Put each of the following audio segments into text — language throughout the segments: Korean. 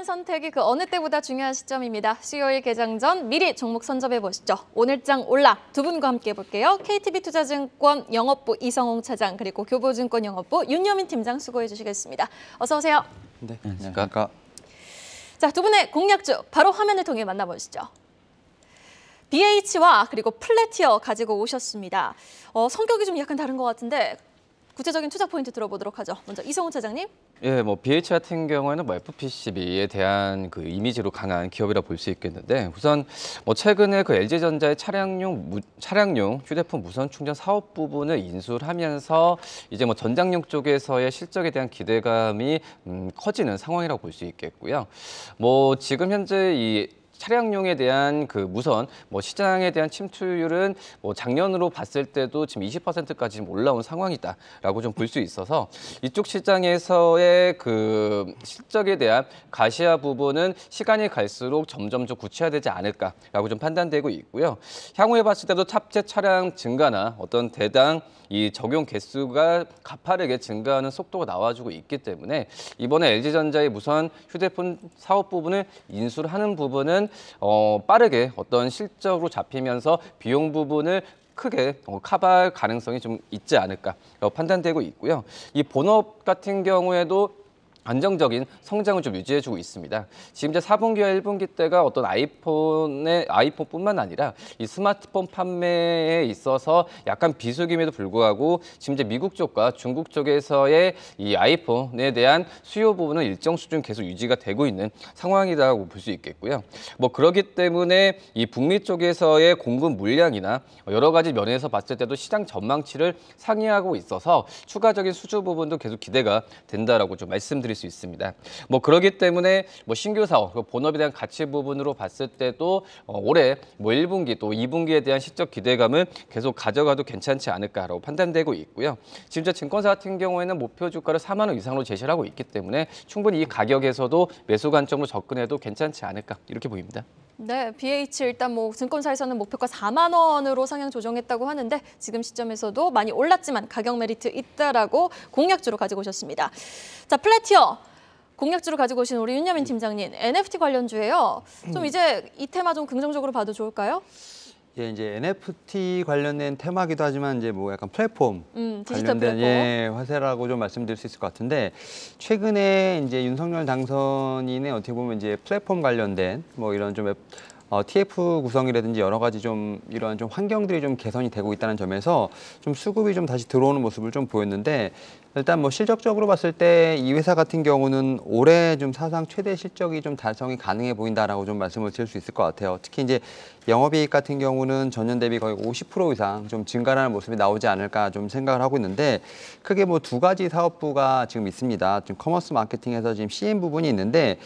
투자한 선택이 그 어느 때보다 중요한 시점입니다. 수요일 개장 전 미리 종목 선점해 보시죠. 오늘장 올라 두 분과 함께 볼게요. KTB 투자증권 영업부 이성홍 차장 그리고 교보증권 영업부 윤여민 팀장 수고해 주시겠습니다. 어서 오세요. 네, 네 안녕하십니까. 자, 두 분의 공략주 바로 화면을 통해 만나보시죠. BH와 그리고 플래티어 가지고 오셨습니다. 어, 성격이 좀 약간 다른 것 같은데 구체적인 투자 포인트 들어보도록 하죠. 먼저 이성훈 차장님. 예, 뭐 BH 같은 경우에는 뭐 FPCB에 대한 그 이미지로 강한 기업이라 볼 수 있겠는데 우선 뭐 최근에 그 LG전자의 차량용 무, 차량용 휴대폰 무선 충전 사업 부분을 인수를 하면서 이제 뭐 전장용 쪽에서의 실적에 대한 기대감이 음, 커지는 상황이라고 볼 수 있겠고요. 뭐 지금 현재 이 차량용에 대한 그 무선 뭐 시장에 대한 침투율은 뭐 작년으로 봤을 때도 지금 20%까지 올라온 상황이다라고 좀 볼 수 있어서 이쪽 시장에서의 그 실적에 대한 가시화 부분은 시간이 갈수록 점점 좀 구체화되지 않을까라고 좀 판단되고 있고요. 향후에 봤을 때도 탑재 차량 증가나 어떤 대당 이 적용 개수가 가파르게 증가하는 속도가 나와주고 있기 때문에 이번에 LG전자의 무선 휴대폰 사업 부분을 인수를 하는 부분은 어, 빠르게 어떤 실적으로 잡히면서 비용 부분을 크게 어, 커버할 가능성이 좀 있지 않을까 어, 판단되고 있고요. 이 본업 같은 경우에도 안정적인 성장을 좀 유지해주고 있습니다. 지금 이제 4분기와 1분기 때가 어떤 아이폰의 아이폰뿐만 아니라 이 스마트폰 판매에 있어서 약간 비수기임에도 불구하고 지금 이제 미국 쪽과 중국 쪽에서의 이 아이폰에 대한 수요 부분은 일정 수준 계속 유지가 되고 있는 상황이라고 볼 수 있겠고요. 뭐 그러기 때문에 이 북미 쪽에서의 공급 물량이나 여러 가지 면에서 봤을 때도 시장 전망치를 상의하고 있어서 추가적인 수주 부분도 계속 기대가 된다라고 좀 말씀드립니다. 줄일 수 있습니다. 뭐 그러기 때문에 뭐 신규 사업, 본업에 대한 가치 부분으로 봤을 때도 어, 올해 뭐 1분기 또 2분기에 대한 시적 기대감은 계속 가져가도 괜찮지 않을까라고 판단되고 있고요. 진짜 증권사 같은 경우에는 목표 주가를 4만 원 이상으로 제시를 하고 있기 때문에 충분히 이 가격에서도 매수 관점으로 접근해도 괜찮지 않을까 이렇게 보입니다. 네, BH 일단 뭐 증권사에서는 목표가 4만 원으로 상향 조정했다고 하는데 지금 시점에서도 많이 올랐지만 가격 메리트 있다라고 공략주로 가지고 오셨습니다. 자, 플래티어 공략주로 가지고 오신 우리 윤여민 네. 팀장님, NFT 관련주예요. 좀 음. 이제 이 테마 좀 긍정적으로 봐도 좋을까요? 예, 이제 NFT 관련된 테마기도 하지만 이제 뭐 약간 플랫폼 음, 관련된 플랫폼. 예, 화세라고 좀 말씀드릴 수 있을 것 같은데 최근에 이제 윤석열 당선인의 어떻게 보면 이제 플랫폼 관련된 뭐 이런 좀 웹, 어, TF 구성이라든지 여러 가지 좀 이러한 좀 환경들이 좀 개선이 되고 있다는 점에서 좀 수급이 좀 다시 들어오는 모습을 좀 보였는데 일단 뭐 실적적으로 봤을 때 이 회사 같은 경우는 올해 좀 사상 최대 실적이 좀 달성이 가능해 보인다라고 좀 말씀을 드릴 수 있을 것 같아요. 특히 이제 영업이익 같은 경우는 전년 대비 거의 50% 이상 좀 증가하는 모습이 나오지 않을까 좀 생각을 하고 있는데 크게 뭐 두 가지 사업부가 지금 있습니다. 지금 커머스 마케팅에서 지금 CM 부분이 있는데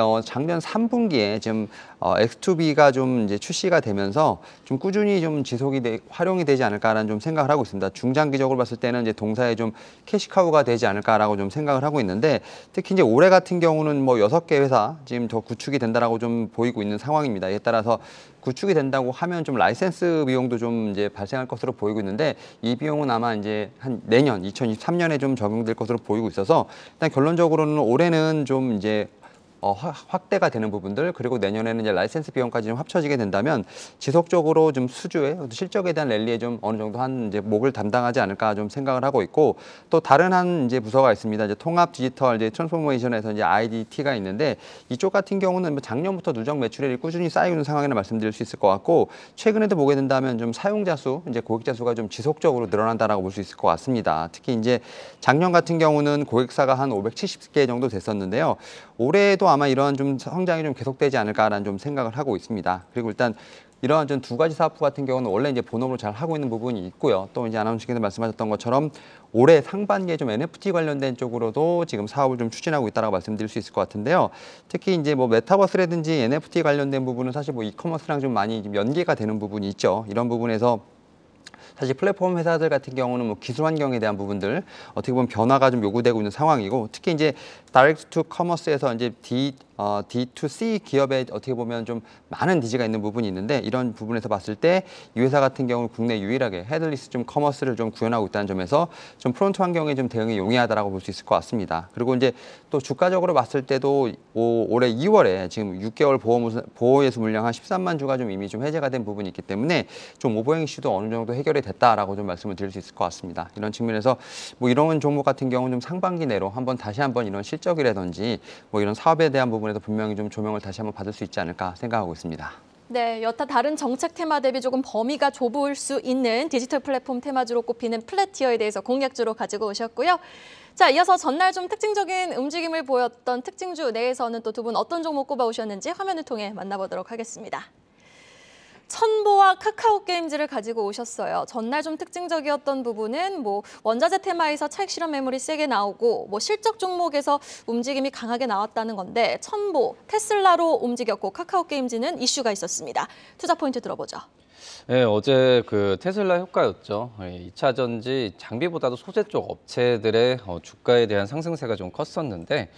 어, 작년 3분기에 지금 X2B가 어, 좀 이제 출시가 되면서 좀 꾸준히 좀 지속이 되, 활용이 되지 않을까라는 좀 생각을 하고 있습니다. 중장기적으로 봤을 때는 이제 동사에 좀 캐시 시카고가 되지 않을까라고 좀 생각을 하고 있는데 특히 이제 올해 같은 경우는 뭐 여섯 개 회사 지금 더 구축이 된다라고 좀 보이고 있는 상황입니다. 이에 따라서 구축이 된다고 하면 좀 라이센스 비용도 좀 이제 발생할 것으로 보이고 있는데 이 비용은 아마 이제 한 내년 2023년에 좀 적용될 것으로 보이고 있어서 일단 결론적으로는 올해는 좀 이제 어, 확대가 되는 부분들 그리고 내년에는 이제 라이센스 비용까지 좀 합쳐지게 된다면 지속적으로 좀 수주에 실적에 대한 랠리에 좀 어느 정도 한 이제 목을 담당하지 않을까 좀 생각을 하고 있고 또 다른 한 이제 부서가 있습니다. 이제 통합 디지털 이제 트랜스포메이션에서 이제 IDT가 있는데 이쪽 같은 경우는 뭐 작년부터 누적 매출액이 꾸준히 쌓이는 상황이라 말씀드릴 수 있을 것 같고 최근에도 보게 된다면 좀 사용자 수 이제 고객자 수가 좀 지속적으로 늘어난다라고 볼 수 있을 것 같습니다. 특히 이제 작년 같은 경우는 고객사가 한 570개 정도 됐었는데요. 올해도 아마 이러한좀 성장이 좀 계속되지 않을까라는 좀 생각을 하고 있습니다. 그리고 일단 이러한 좀 두 가지 사업부 같은 경우는 원래 이제 본업으로 잘 하고 있는 부분이 있고요. 또 이제 아나운서께서 말씀하셨던 것처럼 올해 상반기에 좀 NFT 관련된 쪽으로도 지금 사업을 좀 추진하고 있다라고 말씀드릴 수 있을 것 같은데요. 특히 이제 뭐 메타버스라든지 NFT 관련된 부분은 사실 뭐 이커머스랑 좀 많이 연계가 되는 부분이 있죠. 이런 부분에서 사실 플랫폼 회사들 같은 경우는 뭐 기술 환경에 대한 부분들 어떻게 보면 변화가 좀 요구되고 있는 상황이고 특히 이제 다이렉트 투 커머스에서 이제 D 어, D2C 기업에 어떻게 보면 좀 많은 니즈가 있는 부분이 있는데 이런 부분에서 봤을 때 이 회사 같은 경우는 국내 유일하게 헤드리스 좀 커머스를 좀 구현하고 있다는 점에서 좀 프론트 환경에 좀 대응이 용이하다라고 볼 수 있을 것 같습니다. 그리고 이제 또 주가적으로 봤을 때도 오, 올해 2월에 지금 6개월 보험 보호에서 물량 한 13만 주가 좀 이미 좀 해제가 된 부분이 있기 때문에 좀 오버행 이슈도 어느 정도 해결이 됐다라고 좀 말씀을 드릴 수 있을 것 같습니다. 이런 측면에서 뭐 이런 종목 같은 경우는 좀 상반기 내로 한번 다시 한번 이런 실적이라든지 뭐 이런 사업에 대한 부분에서 분명히 좀 조명을 다시 한번 받을 수 있지 않을까 생각하고 있습니다. 네, 여타 다른 정책 테마 대비 조금 범위가 좁을 수 있는 디지털 플랫폼 테마주로 꼽히는 플랫티어에 대해서 공략주로 가지고 오셨고요. 자, 이어서 전날 좀 특징적인 움직임을 보였던 특징주 내에서는 또 두 분 어떤 종목 꼽아 오셨는지 화면을 통해 만나보도록 하겠습니다. 천보와 카카오 게임즈를 가지고 오셨어요. 전날 좀 특징적이었던 부분은 뭐 원자재 테마에서 차익 실현 매물이 세게 나오고 뭐 실적 종목에서 움직임이 강하게 나왔다는 건데 천보, 테슬라로 움직였고 카카오 게임즈는 이슈가 있었습니다. 투자 포인트 들어보죠. 네, 어제 그 테슬라 효과였죠. 2차 예, 전지 장비보다도 소재 쪽 업체들의 어, 주가에 대한 상승세가 좀 컸었는데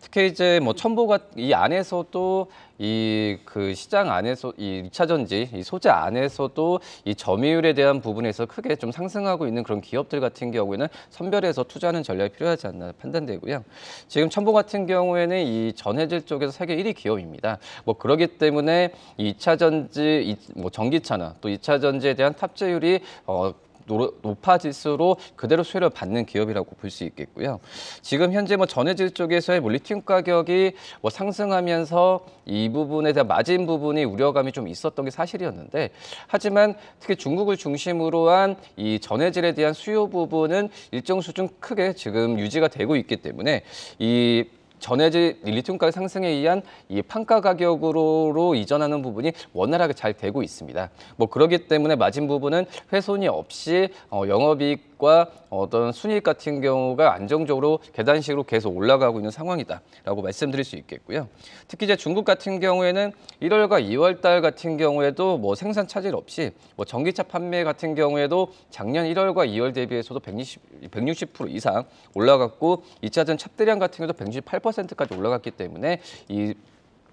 특히 이제 뭐천보가이 안에서도 이그 시장 안에서 이 2차 전지 이 소재 안에서도 이 점유율에 대한 부분에서 크게 좀 상승하고 있는 그런 기업들 같은 경우에는 선별해서 투자하는 전략이 필요하지 않나 판단되고요. 지금 첨보 같은 경우에는 이 전해질 쪽에서 세계 1위 기업입니다. 뭐 그러기 때문에 2차 전지 뭐 전기차나 또 2차 전지에 대한 탑재율이 어 높아질수록 그대로 수혜를 받는 기업이라고 볼 수 있겠고요. 지금 현재 뭐 전해질 쪽에서의 몰리팀 뭐 가격이 뭐 상승하면서 이 부분에 대한 마진 부분이 우려감이 좀 있었던 게 사실이었는데 하지만 특히 중국을 중심으로 한 이 전해질에 대한 수요 부분은 일정 수준 크게 지금 유지가 되고 있기 때문에 이 전해질 릴리튬가의 상승에 의한 이 판가 가격으로 이전하는 부분이 원활하게 잘 되고 있습니다. 뭐 그러기 때문에 마진 부분은 훼손이 없이 어, 영업이익과 어떤 순이익 같은 경우가 안정적으로 계단식으로 계속 올라가고 있는 상황이다라고 말씀드릴 수 있겠고요. 특히 이제 중국 같은 경우에는 1월과 2월 달 같은 경우에도 뭐 생산 차질 없이 뭐 전기차 판매 같은 경우에도 작년 1월과 2월 대비해서도 160, 160% 이상 올라갔고 2차전 찹대량 같은 경우도 168% 10%까지 올라갔기 때문에 이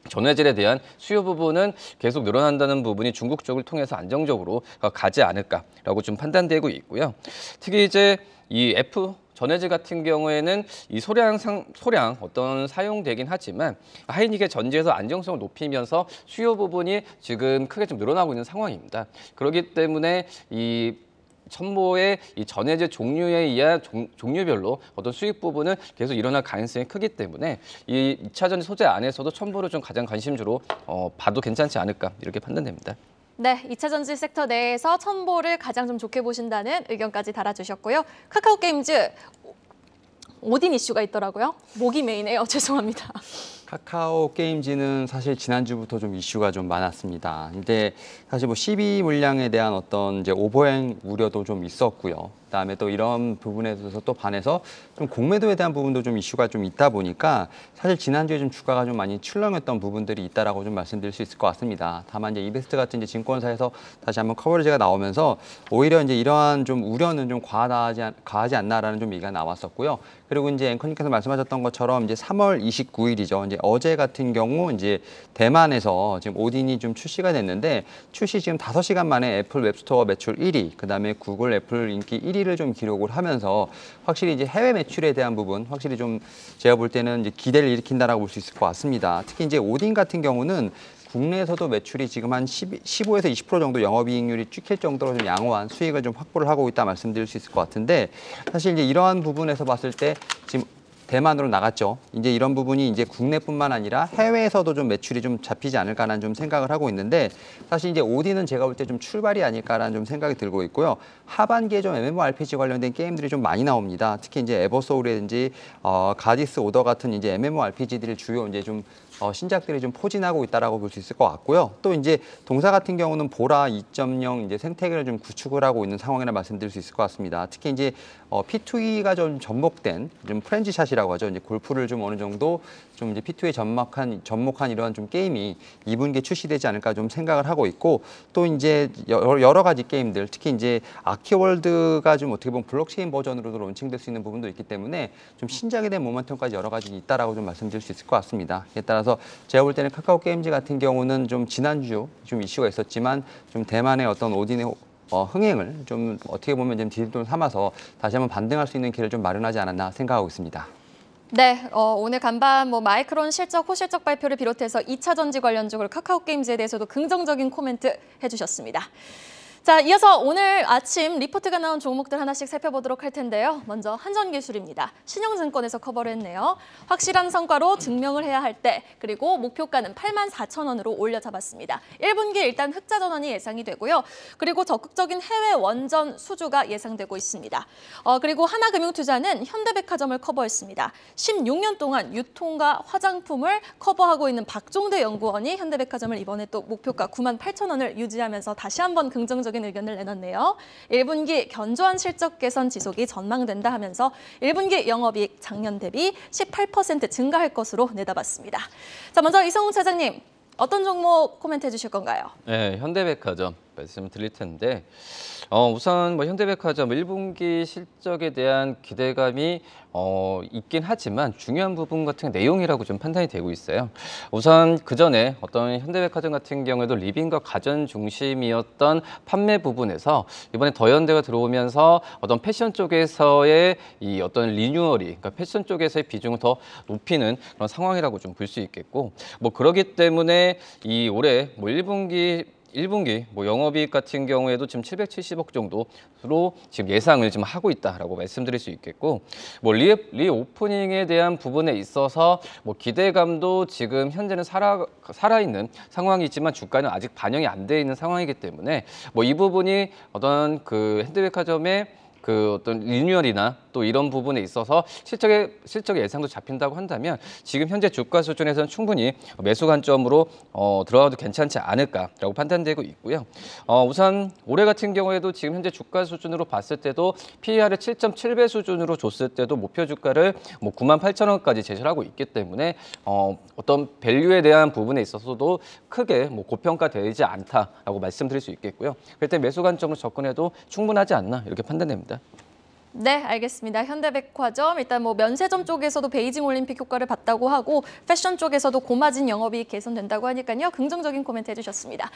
전해질에 대한 수요 부분은 계속 늘어난다는 부분이 중국 쪽을 통해서 안정적으로 가지 않을까라고 좀 판단되고 있고요. 특히 이제 이 F 전해질 같은 경우에는 이 소량 상, 소량 어떤 사용되긴 하지만 하이닉의 전지에서 안정성을 높이면서 수요 부분이 지금 크게 좀 늘어나고 있는 상황입니다. 그렇기 때문에 이 천보의이 전해제 종류에 의한 종, 종류별로 어떤 수익 부분은 계속 일어날 가능성이 크기 때문에 이 2차전지 소재 안에서도 천모를 좀 가장 관심주로 어, 봐도 괜찮지 않을까 이렇게 판단됩니다. 네, 2차 전지 섹터 내에서 첨보를 가장 좀 좋게 보신다는 의견까지 달아주셨고요. 카카오 게임즈 오딘 이슈가 있더라고요. 목이 메인에요 어, 죄송합니다. 카카오 게임즈는 사실 지난주부터 좀 이슈가 좀 많았습니다. 근데 사실 뭐 12 물량에 대한 어떤 이제 오버행 우려도 좀 있었고요. 그다음에 또 이런 부분에 있어서 또 반해서 좀 공매도에 대한 부분도 좀 이슈가 좀 있다 보니까 사실 지난주에 좀 주가가 좀 많이 출렁였던 부분들이 있다라고 좀 말씀드릴 수 있을 것 같습니다. 다만 이제 이베스트 같은 이제 증권사에서 다시 한번 커버리지가 나오면서 오히려 이제 이러한 좀 우려는 좀 과하지 과하지 않나라는 좀 얘기가 나왔었고요. 그리고 이제 앵커님께서 말씀하셨던 것처럼 이제 3월 29일이죠. 이제 어제 같은 경우 이제 대만에서 지금 오딘이 좀 출시가 됐는데 출시 지금 5시간 만에 애플 웹스토어 매출 1위, 그다음에 구글 애플 인기 1위 7위를 좀 기록을 하면서 확실히 이제 해외 매출에 대한 부분 확실히 좀 제가 볼 때는 이제 기대를 일으킨다라고 볼 수 있을 것 같습니다. 특히 이제 오딘 같은 경우는 국내에서도 매출이 지금 한 10, 15에서 20% 정도 영업이익률이 찍힐 정도로 좀 양호한 수익을 좀 확보를 하고 있다 말씀드릴 수 있을 것 같은데 사실 이제 이러한 부분에서 봤을 때 지금 대만으로 나갔죠. 이제 이런 부분이 이제 국내뿐만 아니라 해외에서도 좀 매출이 좀 잡히지 않을까라는 좀 생각을 하고 있는데 사실 이제 오디는 제가 볼 때 좀 출발이 아닐까라는 좀 생각이 들고 있고요. 하반기에 좀 MMORPG 관련된 게임들이 좀 많이 나옵니다. 특히 이제 에버소울이라든지 어, 가디스 오더 같은 이제 MMORPG들이 주요 이제 좀 어, 신작들이 좀 포진하고 있다라고 볼 수 있을 것 같고요. 또 이제 동사 같은 경우는 보라 2.0 이제 생태계를 좀 구축을 하고 있는 상황이라 말씀드릴 수 있을 것 같습니다. 특히 이제 어, P2E가 좀 접목된 좀프렌치샷이 스포츠라고 하죠. 이제 골프를 좀 어느 정도 좀 이제 P2에 접목한 접목한 이런 좀 게임이 2분기에 출시되지 않을까 좀 생각을 하고 있고 또 이제 여러, 가지 게임들 특히 이제 아키월드가 좀 어떻게 보면 블록체인 버전으로도 론칭될 수 있는 부분도 있기 때문에 좀 신작에 대한 모멘텀까지 여러 가지 있다라고 좀 말씀드릴 수 있을 것 같습니다. 에 따라서 제가 볼 때는 카카오 게임즈 같은 경우는 좀 지난주 좀 이슈가 있었지만 좀 대만의 어떤 오딘의 어, 흥행을 좀 어떻게 보면 좀 디딤돌 삼아서 다시 한번 반등할 수 있는 길을 좀 마련하지 않았나 생각하고 있습니다. 네, 어, 오늘 간밤 뭐 마이크론 실적 호실적 발표를 비롯해서 2차 전지 관련쪽으로 카카오 게임즈에 대해서도 긍정적인 코멘트 해주셨습니다. 자, 이어서 오늘 아침 리포트가 나온 종목들 하나씩 살펴보도록 할 텐데요. 먼저 한전기술입니다. 신용증권에서 커버를 했네요. 확실한 성과로 증명을 해야 할 때, 그리고 목표가는 8만 4천 원으로 올려잡았습니다. 1분기 일단 흑자 전환이 예상이 되고요. 그리고 적극적인 해외 원전 수주가 예상되고 있습니다. 어, 그리고 하나금융투자는 현대백화점을 커버했습니다. 16년 동안 유통과 화장품을 커버하고 있는 박종대 연구원이 현대백화점을 이번에 또 목표가 9만 8천 원을 유지하면서 다시 한번 긍정적인 긍정적인 의견을 내놨네요. 1분기 견조한 실적 개선 지속이 전망된다 하면서 1분기 영업이익 작년 대비 18% 증가할 것으로 내다봤습니다. 자, 먼저 이성훈 차장님 어떤 종목 코멘트해 주실 건가요? 네, 현대백화점. 말씀 드릴 텐데 어, 우선 뭐 현대백화점 1분기 실적에 대한 기대감이 어, 있긴 하지만 중요한 부분 같은 내용이라고 좀 판단이 되고 있어요. 우선 그 전에 어떤 현대백화점 같은 경우에도 리빙과 가전 중심이었던 판매 부분에서 이번에 더현대가 들어오면서 어떤 패션 쪽에서의 이 어떤 리뉴얼이 그러니까 패션 쪽에서의 비중을 더 높이는 그런 상황이라고 좀 볼 수 있겠고 뭐 그러기 때문에 이 올해 뭐 1분기 1분기 뭐 영업이익 같은 경우에도 지금 770억 정도로 지금 예상을 지금 하고 있다라고 말씀드릴 수 있겠고 뭐 리, 리오프닝에 대한 부분에 있어서 뭐 기대감도 지금 현재는 살아 살아 있는 상황이지만 주가는 아직 반영이 안 돼 있는 상황이기 때문에 뭐 이 부분이 어떤 그 핸드백화점의 그 어떤 리뉴얼이나 또 이런 부분에 있어서 실적의 실적 예상도 잡힌다고 한다면 지금 현재 주가 수준에서는 충분히 매수 관점으로 어, 들어가도 괜찮지 않을까라고 판단되고 있고요. 어, 우선 올해 같은 경우에도 지금 현재 주가 수준으로 봤을 때도 PER을 7.7배 수준으로 줬을 때도 목표 주가를 뭐 9만 8천 원까지 제시를 하고 있기 때문에 어, 어떤 밸류에 대한 부분에 있어서도 크게 뭐 고평가되지 않다라고 말씀드릴 수 있겠고요. 그때 매수 관점으로 접근해도 충분하지 않나 이렇게 판단됩니다. 네, 알겠습니다. 현대백화점 일단 뭐 면세점 쪽에서도 베이징 올림픽 효과를 봤다고 하고 패션 쪽에서도 고마진 영업이 개선된다고 하니까요. 긍정적인 코멘트 해주셨습니다.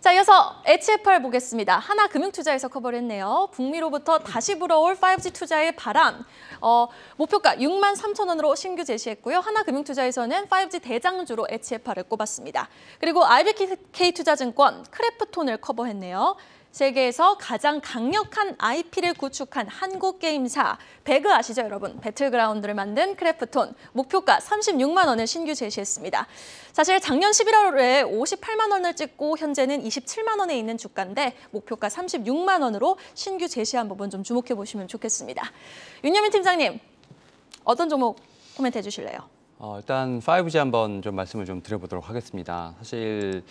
자, 이어서 HFR 보겠습니다. 하나 금융투자에서 커버를 했네요. 북미로부터 다시 불어올 5G 투자의 바람. 어, 목표가 6만 3천 원으로 신규 제시했고요. 하나 금융투자에서는 5G 대장주로 HFR을 꼽았습니다. 그리고 IBK 투자증권 크래프톤을 커버했네요. 세계에서 가장 강력한 IP를 구축한 한국 게임사 배그 아시죠 여러분? 배틀그라운드를 만든 크래프톤 목표가 36만 원을 신규 제시했습니다. 사실 작년 11월에 58만 원을 찍고 현재는 27만 원에 있는 주가인데 목표가 36만 원으로 신규 제시한 부분 좀 주목해 보시면 좋겠습니다. 윤여민 팀장님 어떤 종목 코멘트 해주실래요? 어, 일단 5G 한번 좀 말씀을 좀 드려보도록 하겠습니다. 사실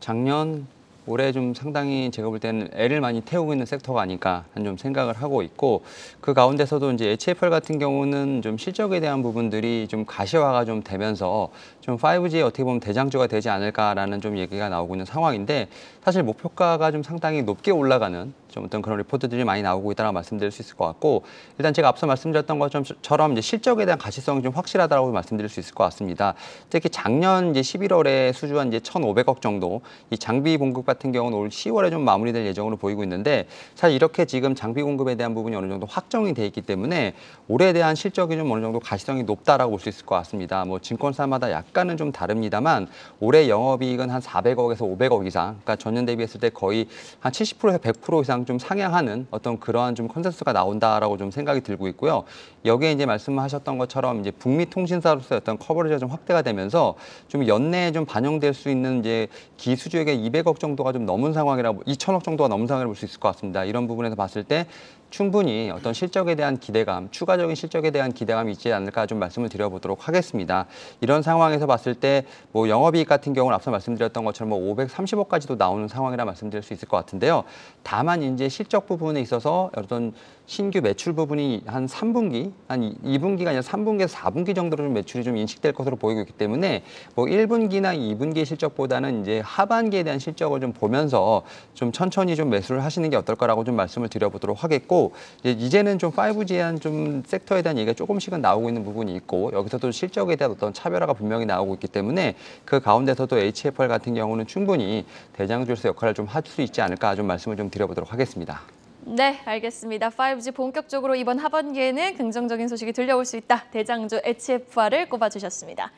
작년 올해 좀 상당히 제가 볼 때는 애를 많이 태우고 있는 섹터가 아닐까 좀 생각을 하고 있고 그 가운데서도 이제 HFL 같은 경우는 좀 실적에 대한 부분들이 좀 가시화가 좀 되면서 좀 5G에 어떻게 보면 대장주가 되지 않을까라는 좀 얘기가 나오고 있는 상황인데 사실 목표가가 좀 상당히 높게 올라가는 좀 어떤 그런 리포트들이 많이 나오고 있다고 말씀드릴 수 있을 것 같고 일단 제가 앞서 말씀드렸던 것처럼 이제 실적에 대한 가시성이 좀 확실하다고 말씀드릴 수 있을 것 같습니다. 특히 작년 이제 11월에 수주한 이제 1,500억 정도 이 장비 공급 같은 경우는 올 10월에 좀 마무리될 예정으로 보이고 있는데 사실 이렇게 지금 장비 공급에 대한 부분이 어느 정도 확정이 돼 있기 때문에 올해에 대한 실적이 좀 어느 정도 가시성이 높다라고 볼 수 있을 것 같습니다. 뭐 증권사마다 약간은 좀 다릅니다만 올해 영업이익은 한 400억에서 500억 이상 그러니까 전년 대비했을 때 거의 한 70%에서 100% 이상 가장 좀 상향하는 어떤 그러한 좀 컨센서스가 나온다라고 좀 생각이 들고 있고요. 여기에 이제 말씀하셨던 것처럼 이제 북미 통신사로서의 어떤 커버리지가 좀 확대가 되면서 좀 연내에 좀 반영될 수 있는 이제 기수주에게 200억 정도가 좀 넘은 상황이라 2천억 정도가 넘은 상황을 볼 수 있을 것 같습니다. 이런 부분에서 봤을 때 충분히 어떤 실적에 대한 기대감, 추가적인 실적에 대한 기대감이 있지 않을까 좀 말씀을 드려보도록 하겠습니다. 이런 상황에서 봤을 때 뭐 영업이익 같은 경우는 앞서 말씀드렸던 것처럼 뭐 530억까지도 나오는 상황이라 말씀드릴 수 있을 것 같은데요. 다만 이제 실적 부분에 있어서 어떤 신규 매출 부분이 한 3분기, 한 2분기가 아니라 3분기에서 4분기 정도로 좀 매출이 좀 인식될 것으로 보이고 있기 때문에 뭐 1분기나 2분기 실적보다는 이제 하반기에 대한 실적을 좀 보면서 좀 천천히 좀 매수를 하시는 게 어떨까라고 좀 말씀을 드려보도록 하겠고 이제 는좀 5G에 대한 좀 섹터에 대한 얘기가 조금씩은 나오고 있는 부분이 있고 여기서도 실적에 대한 어떤 차별화가 분명히 나오고 있기 때문에 그 가운데서도 HFR 같은 경우는 충분히 대장주로서 역할을 좀 할 수 있지 않을까 좀 말씀을 좀 드려보도록 하겠습니다. 네, 알겠습니다. 5G 본격적으로 이번 하반기에는 긍정적인 소식이 들려올 수 있다. 대장주 HFR을 꼽아주셨습니다.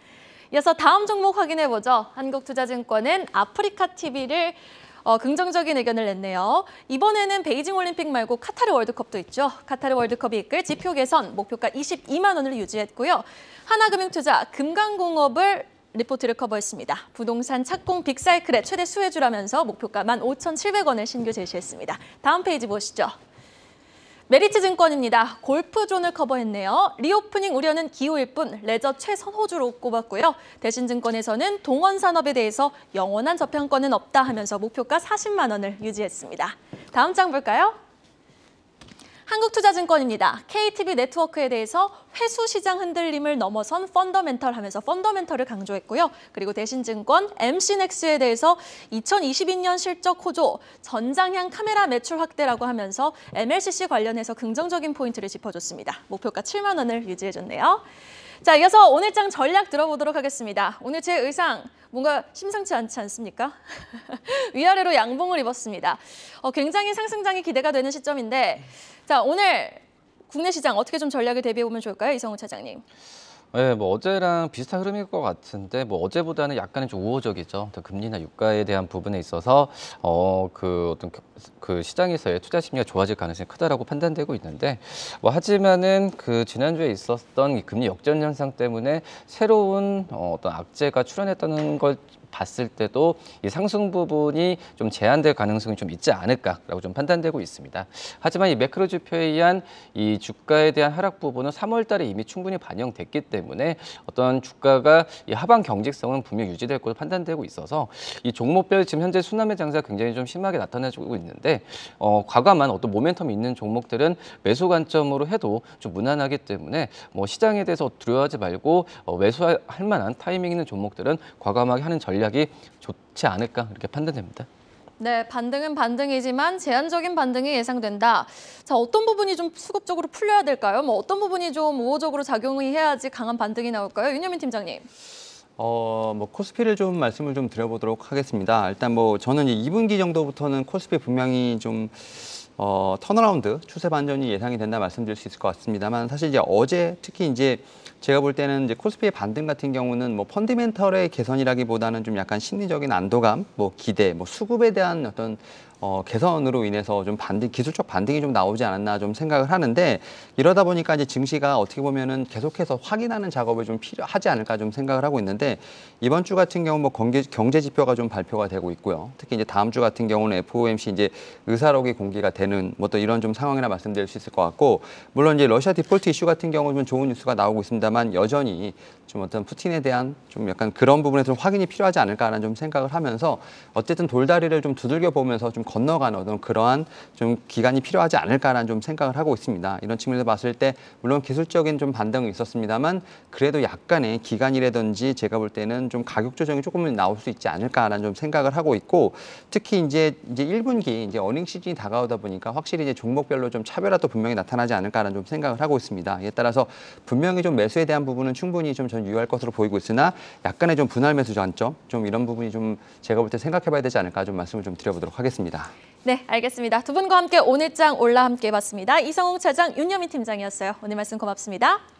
이어서 다음 종목 확인해보죠. 한국투자증권은 아프리카TV를 어, 긍정적인 의견을 냈네요. 이번에는 베이징 올림픽 말고 카타르 월드컵도 있죠. 카타르 월드컵이 이끌 지표 개선 목표가 22만 원을 유지했고요. 하나금융투자 금강공업을 리포트를 커버했습니다. 부동산 착공 빅사이클의 최대 수혜주라면서 목표가 15,700원을 신규 제시했습니다. 다음 페이지 보시죠. 메리츠 증권입니다. 골프존을 커버했네요. 리오프닝 우려는 기호일 뿐 레저 최선호주로 꼽았고요. 대신증권에서는 동원산업에 대해서 영원한 저평가는 없다 하면서 목표가 40만 원을 유지했습니다. 다음 장 볼까요? 한국투자증권입니다. KTB 네트워크에 대해서 회수 시장 흔들림을 넘어선 펀더멘털 하면서 펀더멘털을 강조했고요. 그리고 대신증권 MC넥스에 대해서 2022년 실적 호조, 전장향 카메라 매출 확대라고 하면서 MLCC 관련해서 긍정적인 포인트를 짚어줬습니다. 목표가 7만 원을 유지해줬네요. 자, 이어서 오늘장 전략 들어보도록 하겠습니다. 오늘 제 의상 뭔가 심상치 않지 않습니까? 위아래로 양봉을 입었습니다. 어, 굉장히 상승장이 기대가 되는 시점인데 자, 오늘 국내 시장 어떻게 좀 전략을 대비해 보면 좋을까요? 이성우 차장님. 네, 뭐 어제랑 비슷한 흐름일 것 같은데 뭐 어제보다는 약간은 좀 우호적이죠. 금리나 유가에 대한 부분에 있어서 어그 어떤 그 시장에서의 투자 심리가 좋아질 가능성이 크다라고 판단되고 있는데 뭐 하지만은 그 지난주에 있었던 이 금리 역전 현상 때문에 새로운 어, 어떤 악재가 출현했다는 걸 봤을 때도 이 상승 부분이 좀 제한될 가능성이 좀 있지 않을까라고 좀 판단되고 있습니다. 하지만 이 매크로 지표에 의한 이 주가에 대한 하락 부분은 3월 달에 이미 충분히 반영됐기 때문에 어떤 주가가 이 하반 경직성은 분명히 유지될 것으로 판단되고 있어서 이 종목별 지금 현재 수남의 장사가 굉장히 좀 심하게 나타나고 있는데 어, 과감한 어떤 모멘텀이 있는 종목들은 매수 관점으로 해도 좀 무난하기 때문에 뭐 시장에 대해서 두려워하지 말고 어, 매수할 만한 타이밍 있는 종목들은 과감하게 하는 전략 전략이 좋지 않을까 이렇게 판단됩니다. 네, 반등은 반등이지만 제한적인 반등이 예상된다. 자, 어떤 부분이 좀 수급적으로 풀려야 될까요? 뭐 어떤 부분이 좀 우호적으로 작용이 해야지 강한 반등이 나올까요? 윤여민 팀장님. 어, 뭐 코스피를 좀 말씀을 좀 드려보도록 하겠습니다. 일단 뭐 저는 2분기 정도부터는 코스피 분명히 좀 어, 턴어라운드 추세 반전이 예상이 된다 말씀드릴 수 있을 것 같습니다만 사실 이제 어제 특히 이제 제가 볼 때는 이제 코스피의 반등 같은 경우는 뭐 펀디멘털의 개선이라기보다는 좀 약간 심리적인 안도감, 뭐 기대, 뭐 수급에 대한 어떤 어, 개선으로 인해서 좀 반등, 기술적 반등이 좀 나오지 않았나 좀 생각을 하는데 이러다 보니까 이제 증시가 어떻게 보면은 계속해서 확인하는 작업을 좀 필요하지 않을까 좀 생각을 하고 있는데 이번 주 같은 경우 뭐 경제, 경제 지표가 좀 발표가 되고 있고요. 특히 이제 다음 주 같은 경우는 FOMC 이제 의사록이 공개가 되는 뭐 또 이런 좀 상황이라 말씀드릴 수 있을 것 같고 물론 이제 러시아 디폴트 이슈 같은 경우는 좋은 뉴스가 나오고 있습니다만 여전히 좀 어떤 푸틴에 대한 좀 약간 그런 부분에 서 확인이 필요하지 않을까라는 좀 생각을 하면서 어쨌든 돌다리를 좀 두들겨 보면서 좀 건너가는 어떤 그러한 좀 기간이 필요하지 않을까라는 좀 생각을 하고 있습니다. 이런 측면에서 봤을 때 물론 기술적인 좀 반등이 있었습니다만 그래도 약간의 기간이라든지 제가 볼 때는 좀 가격 조정이 조금은 나올 수 있지 않을까라는 좀 생각을 하고 있고 특히 이제 이제 1분기 이제 어닝 시즌이 다가오다 보니까 확실히 이제 종목별로 좀 차별화도 분명히 나타나지 않을까라는 좀 생각을 하고 있습니다. 이에 따라서 분명히 좀 매수에 대한 부분은 충분히 좀 전 유효할 것으로 보이고 있으나 약간의 좀 분할 매수 관점 좀 이런 부분이 좀 제가 볼 때 생각해봐야 되지 않을까 좀 말씀을 좀 드려보도록 하겠습니다. 있습니다. 네, 알겠습니다. 두 분과 함께 오늘장 올라 함께 봤습니다. 이성웅 차장, 윤여민 팀장이었어요. 오늘 말씀 고맙습니다.